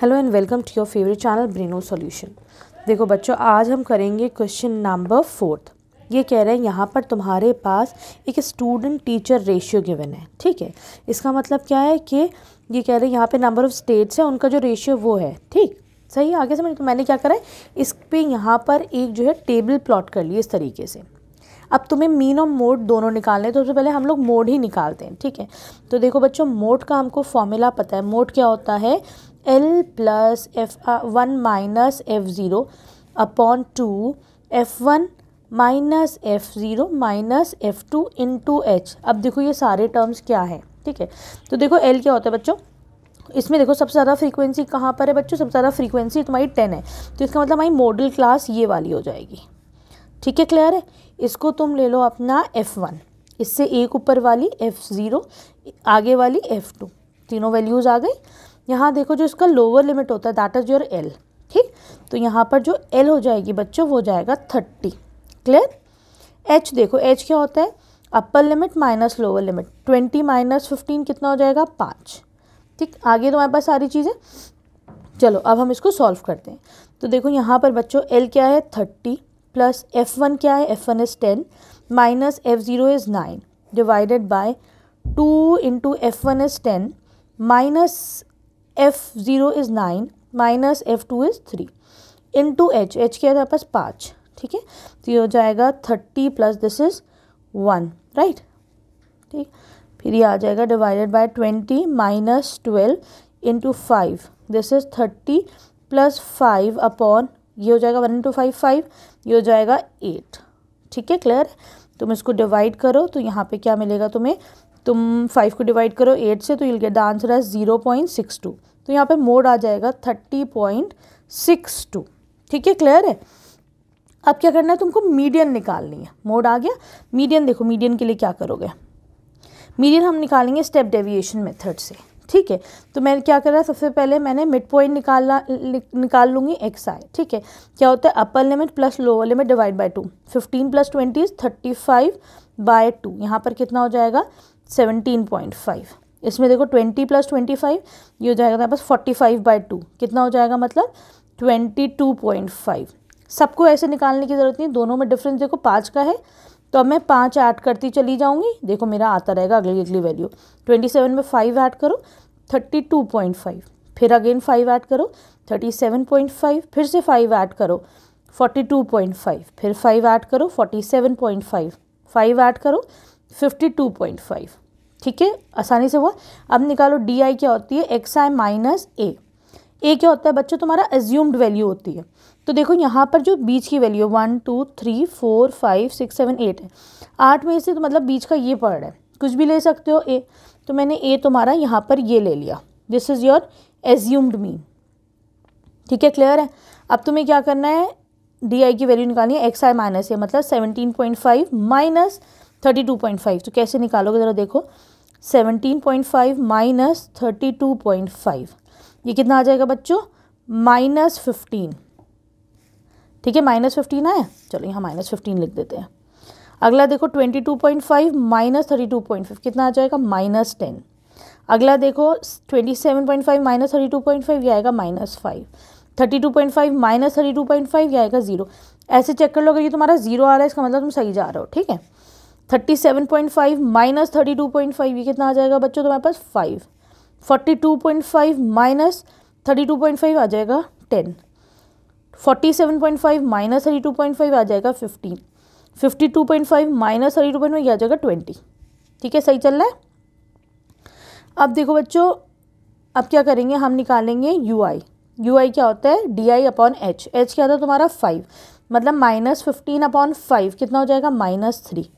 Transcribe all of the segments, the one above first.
Hello and welcome to your favourite channel ब्रेनो solution देखो बच्चों आज हम करेंगे क्वेश्चन नंबर फोर्थ ये कह रहे हैं यहाँ पर तुम्हारे पास एक स्टूडेंट टीचर रेशियो गिवन है ठीक है इसका मतलब क्या है कि ये कह रहे हैं यहाँ पे नंबर ऑफ स्टेट्स है उनका जो रेशियो वो है ठीक सही आगे समझ तो मैंने क्या करा है इस पर यहाँ पर एक जो है टेबल प्लॉट कर लिए इस तरीके से अब तुम्हें मीन और मोड दोनों निकालने हैं तो सबसे पहले हम लोग मोड ही निकालते हैं ठीक है तो देखो बच्चों मोड का हमको फॉर्मूला पता है मोड क्या होता है L plus F one minus F zero upon two F one minus F zero minus F two into H अब देखो ये सारे टर्म्स क्या हैं ठीक है तो देखो एल क्या होता है बच्चों इसमें देखो सबसे ज़्यादा फ्रीक्वेंसी कहाँ पर है बच्चों सबसे ज़्यादा फ्रीक्वेंसी तुम्हारी टेन है तो इसका मतलब हमारी मॉडल क्लास ये वाली हो जाएगी ठीक है क्लियर है इसको तुम ले लो अपना एफ़ वन इससे एक ऊपर वाली एफ़ ज़ीरो आगे वाली एफ़ टू तीनों वैल्यूज़ आ गई यहाँ देखो जो इसका लोअर लिमिट होता है दैट इज़ योर एल ठीक तो यहाँ पर जो एल हो जाएगी बच्चों वो जाएगा थर्टी क्लियर एच देखो एच क्या होता है upper limit minus lower limit twenty minus fifteen कितना हो जाएगा पाँच ठीक आगे तो हमारे पास सारी चीज़ें चलो अब हम इसको सॉल्व करते हैं तो देखो यहाँ पर बच्चों एल क्या है थर्टी प्लस एफ़ वन क्या है F one is ten minus F zero is nine divided by two into F one is ten minus F zero is nine minus F two is three into H H के हमारे पास पाँच ठीक है तो ये हो जाएगा thirty plus this is one right ठीक फिर ये आ जाएगा divided by twenty minus twelve into five this is thirty plus five upon ये हो जाएगा वन इंटू फाइव फाइव ये हो जाएगा एट ठीक है क्लियर तुम इसको डिवाइड करो तो यहाँ पे क्या मिलेगा तुम्हें तुम फाइव को डिवाइड करो एट से तो यूल गेट द आंसर है ज़ीरो पॉइंट सिक्स टू तो यहाँ पे मोड आ जाएगा थर्टी पॉइंट सिक्स टू ठीक है क्लियर है अब क्या करना है तुमको मीडियन निकालनी है मोड आ गया मीडियन देखो मीडियन के लिए क्या करोगे मीडियन हम निकालेंगे स्टेप डेविएशन मेथड से ठीक है तो मैं क्या कर रहा है सबसे पहले मैंने मिड पॉइंट निकालना निकाल लूँगी एक्स आई ठीक है क्या होता है upper limit plus lower limit divide by two fifteen plus twenty is thirty five by two यहाँ पर कितना हो जाएगा सेवनटीन पॉइंट फाइव इसमें देखो ट्वेंटी प्लस ट्वेंटी फाइव ये हो जाएगा बस फोर्टी फाइव बाई टू कितना हो जाएगा मतलब ट्वेंटी टू पॉइंट फाइव सबको ऐसे निकालने की ज़रूरत नहीं दोनों में डिफरेंस देखो पाँच का है तो अब मैं पाँच ऐड करती चली जाऊँगी देखो मेरा आता रहेगा अगली अगली वैल्यू ट्वेंटी सेवन में फाइव ऐड करो थर्टी टू पॉइंट फाइव फिर अगेन फाइव ऐड करो थर्टी सेवन पॉइंट फाइव फिर से फाइव ऐड करो फोर्टी टू पॉइंट फाइव फिर फाइव ऐड करो forty seven point five five add करो फिफ्टी टू पॉइंट फाइव ठीक है आसानी से हुआ अब निकालो डी आई क्या होती है एक्स आई माइनस ए ए क्या होता है बच्चों तुम्हारा एज्यूम्ड वैल्यू होती है तो देखो यहाँ पर जो बीच की value one two three four five six seven eight है आठ में से तो मतलब बीच का ये पड़ रहा है कुछ भी ले सकते हो ए तो मैंने ए तुम्हारा यहाँ पर ये ले लिया this is your assumed mean ठीक है क्लियर है अब तुम्हें क्या करना है डी आई की वैल्यू निकालनी है एक्स आई माइनस ए मतलब seventeen point five minus thirty two point five तो कैसे निकालोगे ज़रा देखो seventeen point five minus thirty two point five ये कितना आ जाएगा बच्चों माइनस फिफ्टीन ठीक है माइनस फिफ्टीन आया चलो यहाँ माइनस फिफ्टीन लिख देते हैं अगला देखो twenty two point five minus thirty two point five कितना आ जाएगा माइनस टेन अगला देखो twenty seven point five minus thirty two point five यह आएगा minus five thirty two point five minus thirty two point five यह आएगा zero ऐसे चेक कर लो अगर ये तुम्हारा ज़ीरो आ रहा है इसका मतलब तुम सही जा रहे हो ठीक है thirty seven point five minus thirty two point five ये कितना आ जाएगा बच्चों तुम्हारे पास five forty two point five minus thirty two point five आ जाएगा ten forty seven point five minus thirty two point five आ जाएगा fifteen fifty two point five minus thirty two point five आ जाएगा ट्वेंटी ठीक है सही चल रहा है अब देखो बच्चों अब क्या करेंगे हम निकालेंगे यू आई यू आई क्या होता है D I upon H H क्या होता है तुम्हारा फाइव मतलब माइनस फिफ्टीन अपॉन फाइव कितना हो जाएगा minus three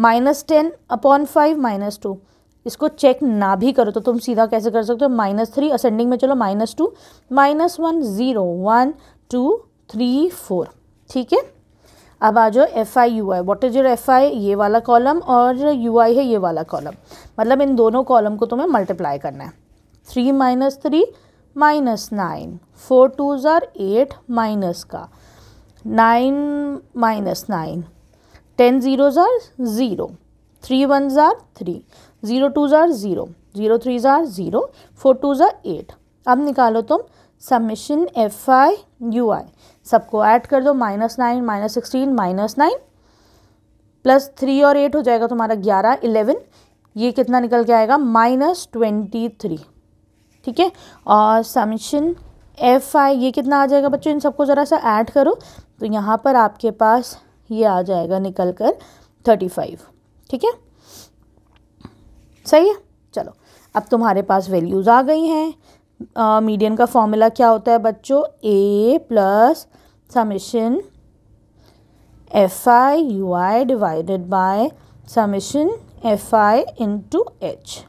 minus ten upon five minus two इसको चेक ना भी करो तो तुम सीधा कैसे कर सकते हो माइनस थ्री असेंडिंग में चलो minus two minus one zero one two three four ठीक है अब आ जाओ F I U I what is your F I ये वाला कॉलम और यू आई है ये वाला कॉलम मतलब इन दोनों कॉलम को तुम्हें मल्टीप्लाई करना है three minus three minus nine four two ज़ार एट माइनस का nine minus nine ten zeros are zero three one ज़ार थ्री ज़ीरो टू ज़ार ज़ीरो ज़ीरो थ्री ज़ार ज़ीरो फोर टू ज़ार एट अब निकालो तुम summation F I U I सबको ऐड कर दो minus nine minus sixteen minus nine plus three और एट हो जाएगा तुम्हारा ग्यारह इलेवन ये कितना निकल के आएगा माइनस ट्वेंटी थ्री ठीक है और सबमिशन एफ आई ये कितना आ जाएगा बच्चों इन सबको ज़रा सा ऐड करो तो यहाँ पर आपके पास ये आ जाएगा निकल कर थर्टी फाइव ठीक है सही है चलो अब तुम्हारे पास वैल्यूज़ आ गई हैं मीडियन का फॉर्मूला क्या होता है बच्चों A plus summation F I U I divided by summation F I into H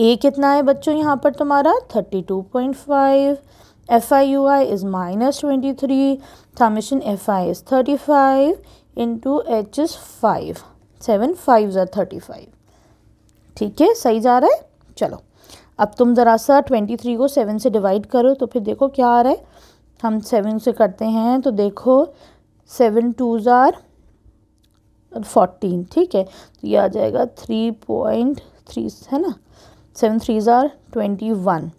A कितना है बच्चों यहाँ पर तुम्हारा thirty two point five FIUI is minus 23, summation FI is 35 into H is 5. Five 5s thirty five ठीक है सही जा रहा है चलो अब तुम ज़रा सा 23 को 7 से डिवाइड करो तो फिर देखो क्या आ रहा है हम 7 से करते हैं तो देखो 7 टू जार फोर्टीन ठीक है तो ये आ जाएगा थ्री पॉइंट थ्री है ना सेवन थ्री ज़ार ट्वेंटी वन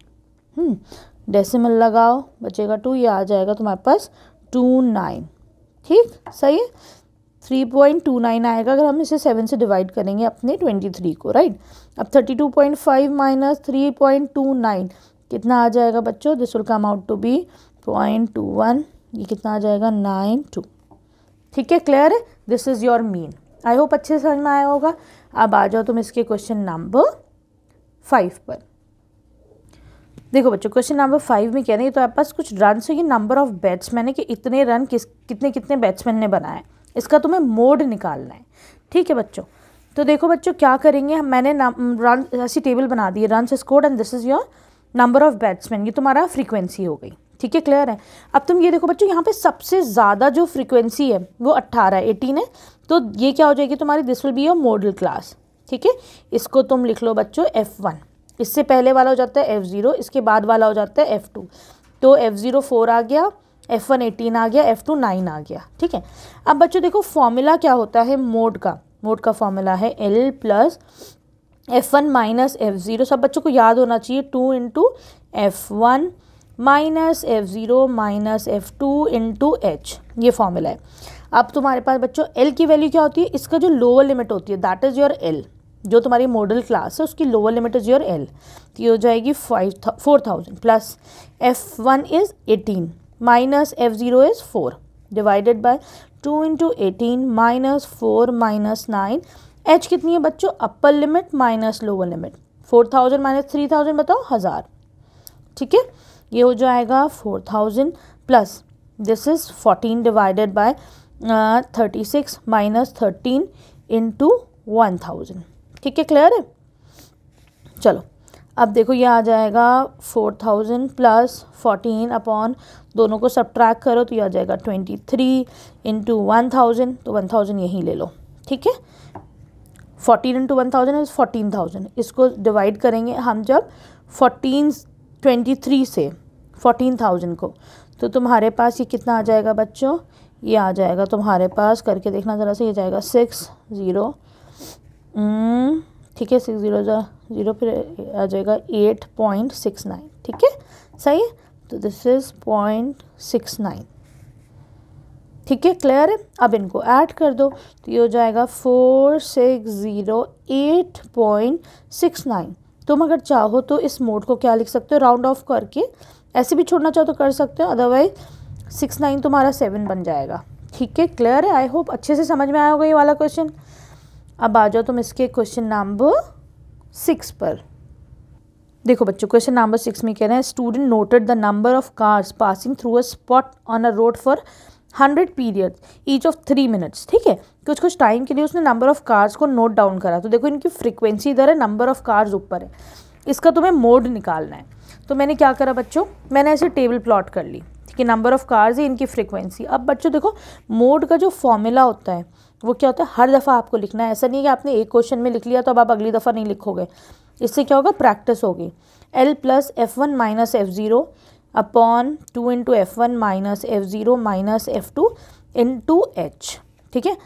डेसिमल लगाओ बचेगा टू ये आ जाएगा तुम्हारे पास टू नाइन ठीक सही है थ्री पॉइंट टू नाइन आएगा अगर हम इसे सेवन से डिवाइड करेंगे अपने ट्वेंटी थ्री को राइट अब thirty two point five minus three point two nine कितना आ जाएगा बच्चों this will come out to be point two one ये कितना आ जाएगा नाइन टू ठीक है क्लियर है this is your mean I hope अच्छे समझ में आया होगा अब आ जाओ तुम इसके क्वेश्चन नंबर फाइव पर देखो बच्चों क्वेश्चन नंबर फाइव में कह रहे हैं तो आपके पास कुछ रन से ये नंबर ऑफ बैट्समैन है कि इतने रन किस कितने कितने बैट्समैन ने बनाए इसका तुम्हें मोड निकालना है ठीक है बच्चों तो देखो बच्चों क्या करेंगे मैंने रन ऐसी टेबल बना दी है run scored and this is your number of batsman ये तुम्हारा फ्रीक्वेंसी हो गई ठीक है क्लियर है अब तुम ये देखो बच्चों यहाँ पे सबसे ज़्यादा जो फ्रीक्वेंसी है वो अट्ठारह है एटीन है तो ये क्या हो जाएगी तुम्हारी this will be your modal class ठीक है इसको तुम लिख लो बच्चों एफ़ वन इससे पहले वाला हो जाता है एफ़ ज़ीरो इसके बाद वाला हो जाता है एफ़ टू तो एफ़ ज़ीरो फोर आ गया एफ़ वन एटीन आ गया एफ़ टू नाइन आ गया ठीक है अब बच्चों देखो फॉर्मूला क्या होता है मोड का मोड का फॉर्मूला है L plus F one minus F zero सब बच्चों को याद होना चाहिए two into F one minus F zero minus F two into H ये फॉर्मूला है अब तुम्हारे पास बच्चों एल की वैल्यू क्या होती है इसका जो लोअर लिमिट होती है दैट इज़ योर एल जो तुम्हारी मॉडल क्लास है उसकी lower limit is your L तो ये हो जाएगी five four thousand plus F one is eighteen minus F zero is four divided by two into eighteen minus four minus nine H कितनी है बच्चों upper limit minus lower limit four thousand minus three thousand बताओ हज़ार ठीक है ये हो जाएगा four thousand plus this is fourteen divided by thirty six minus thirteen into one thousand ठीक है क्लियर है चलो अब देखो ये आ जाएगा four thousand plus fourteen upon दोनों को सब ट्रैक करो तो ये आ जाएगा twenty three into one thousand तो वन थाउजेंड यहीं ले लो ठीक है fourteen into one thousand is fourteen thousand इसको डिवाइड करेंगे हम जब फोर्टीन ट्वेंटी थ्री से फोर्टीन थाउजेंड को तो तुम्हारे पास ये कितना आ जाएगा बच्चों ये आ जाएगा तुम्हारे पास करके देखना ज़रा से ये जाएगा सिक्स ज़ीरो हम्म, ठीक है सिक्स जीरो जीरो फिर आ जाएगा एट पॉइंट सिक्स नाइन ठीक है सही है तो this is point six nine ठीक है क्लियर है अब इनको ऐड कर दो तो ये हो जाएगा four six zero eight point six nine तुम अगर चाहो तो इस मोड को क्या लिख सकते हो राउंड ऑफ करके ऐसे भी छोड़ना चाहो तो कर सकते हो अदरवाइज सिक्स नाइन तुम्हारा सेवन बन जाएगा ठीक है क्लियर है आई होप अच्छे से समझ में आया होगा ये वाला क्वेश्चन अब आ जाओ तुम इसके क्वेश्चन नंबर सिक्स पर देखो बच्चों क्वेश्चन नंबर सिक्स में कह रहे हैं student noted the number of cars passing through a spot on a road for hundred period each of three minutes ठीक है कुछ कुछ टाइम के लिए उसने नंबर ऑफ कार्स को नोट डाउन करा तो देखो इनकी फ्रिक्वेंसी इधर है नंबर ऑफ कार्स ऊपर है इसका तुम्हें मोड निकालना है तो मैंने क्या करा बच्चों मैंने ऐसे टेबल प्लॉट कर ली ठीक है नंबर ऑफ कार्स है इनकी फ्रिक्वेंसी अब बच्चों देखो मोड का जो फॉर्मूला होता है वो क्या होता है हर दफ़ा आपको लिखना है ऐसा नहीं है कि आपने एक क्वेश्चन में लिख लिया तो अब आप अगली दफ़ा नहीं लिखोगे इससे क्या होगा प्रैक्टिस होगी L plus F one minus F zero upon two into F one minus F zero minus F two into H ठीक है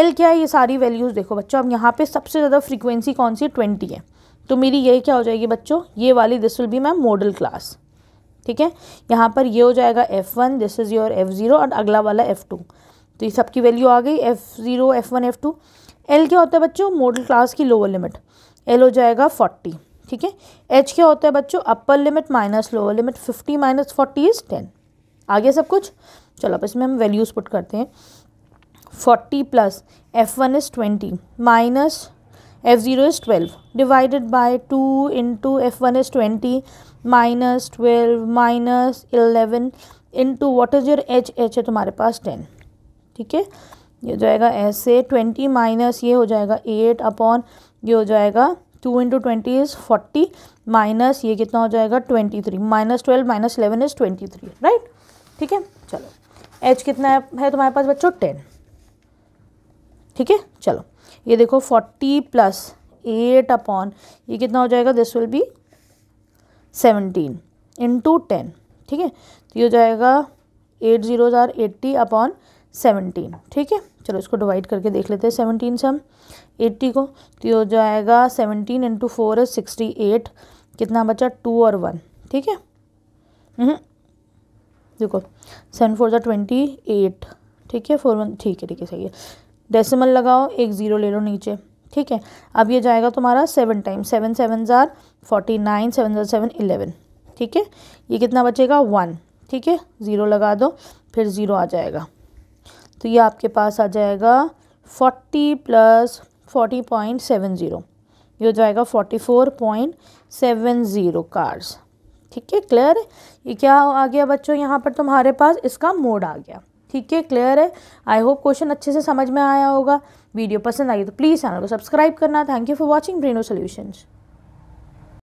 एल क्या है ये सारी वैल्यूज़ देखो बच्चों अब यहाँ पे सबसे ज़्यादा फ्रीक्वेंसी कौन सी ट्वेंटी है तो मेरी यही क्या हो जाएगी बच्चों ये वाली this will be my modal class ठीक है यहाँ पर ये हो जाएगा F one this is your F zero और अगला वाला एफ़ टू तो ये सबकी वैल्यू आ गई F zero F one F two L क्या होता है बच्चों मॉडल क्लास की लोअर लिमिट एल हो जाएगा फोर्टी ठीक है एच क्या होता है बच्चों upper limit minus lower limit fifty minus forty is ten आ गया सब कुछ चलो अब इसमें हम वैल्यूज़ पुट करते हैं forty plus F one is twenty minus F zero is twelve divided by two into F one is twenty minus twelve minus eleven into what is your H H है तुम्हारे पास ten ठीक है ये हो जाएगा ऐसे ट्वेंटी माइनस ये हो जाएगा एट अपॉन ये हो जाएगा two into twenty is forty minus ये कितना हो जाएगा twenty three minus twelve minus eleven is twenty three right ठीक है चलो एच कितना है, तुम्हारे पास बच्चों टेन ठीक है चलो ये देखो फोर्टी प्लस एट अपॉन ये कितना हो जाएगा this will be seventeen into ten ठीक है तो ये हो जाएगा एट ज़ीरो ज़ार एट्टी अपॉन सेवनटीन ठीक है चलो इसको डिवाइड करके देख लेते हैं सेवनटीन से हम एट्टी को तो ये हो जाएगा seventeen into four sixty eight कितना बचा टू और वन ठीक है हम्म। देखो सेवन फोर ज़ा ट्वेंटी एट ठीक है फोर वन ठीक है ठीक है सही है डेसिमल लगाओ एक ज़ीरो ले लो नीचे ठीक है अब ये जाएगा तुम्हारा सेवन टाइम सेवन सेवन ज़ार फोर्टी नाइन सेवन ज़ार सेवन इलेवन ठीक है ये कितना बचेगा वन ठीक है ज़ीरो लगा दो फिर ज़ीरो आ जाएगा तो ये आपके पास आ जाएगा forty plus forty point seven zero ये हो जाएगा forty four point seven zero cars ठीक है क्लियर है ये क्या आ गया बच्चों यहाँ पर तुम्हारे पास इसका मोड आ गया ठीक है क्लियर है आई होप क्वेश्चन अच्छे से समझ में आया होगा वीडियो पसंद आई तो प्लीज़ चैनल को सब्सक्राइब करना thank you for watching Braino solutions